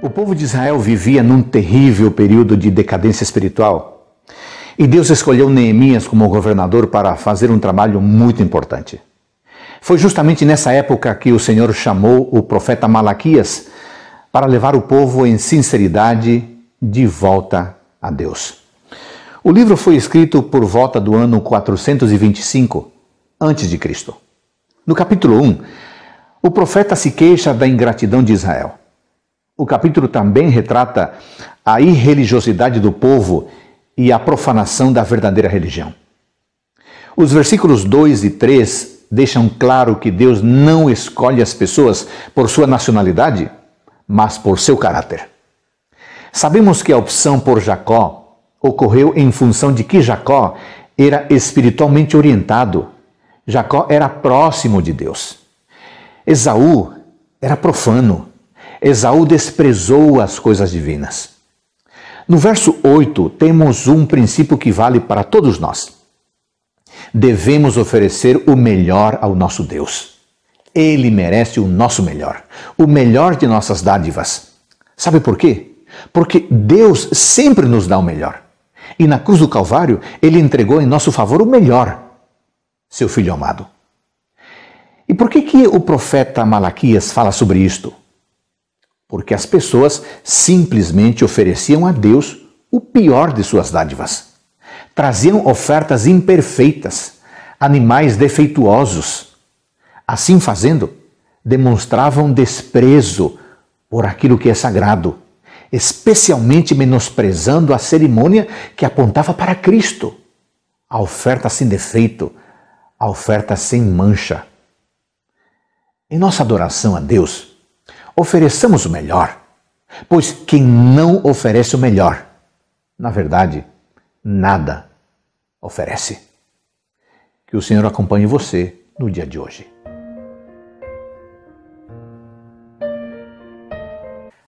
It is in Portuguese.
O povo de Israel vivia num terrível período de decadência espiritual. E Deus escolheu Neemias como governador para fazer um trabalho muito importante. Foi justamente nessa época que o Senhor chamou o profeta Malaquias para levar o povo em sinceridade de volta a Deus. O livro foi escrito por volta do ano 425 a.C. No capítulo 1, o profeta se queixa da ingratidão de Israel. O capítulo também retrata a irreligiosidade do povo e a profanação da verdadeira religião. Os versículos 2 e 3 deixam claro que Deus não escolhe as pessoas por sua nacionalidade, mas por seu caráter. Sabemos que a opção por Jacó ocorreu em função de que Jacó era espiritualmente orientado. Jacó era próximo de Deus. Esaú era profano Esaú desprezou as coisas divinas. No verso 8, temos um princípio que vale para todos nós. Devemos oferecer o melhor ao nosso Deus. Ele merece o nosso melhor, o melhor de nossas dádivas. Sabe por quê? Porque Deus sempre nos dá o melhor. E na cruz do Calvário, ele entregou em nosso favor o melhor, seu filho amado. E por que, que o profeta Malaquias fala sobre isto? porque as pessoas simplesmente ofereciam a Deus o pior de suas dádivas. Traziam ofertas imperfeitas, animais defeituosos. Assim fazendo, demonstravam desprezo por aquilo que é sagrado, especialmente menosprezando a cerimônia que apontava para Cristo, a oferta sem defeito, a oferta sem mancha. Em nossa adoração a Deus, ofereçamos o melhor, pois quem não oferece o melhor, na verdade, nada oferece. Que o Senhor acompanhe você no dia de hoje.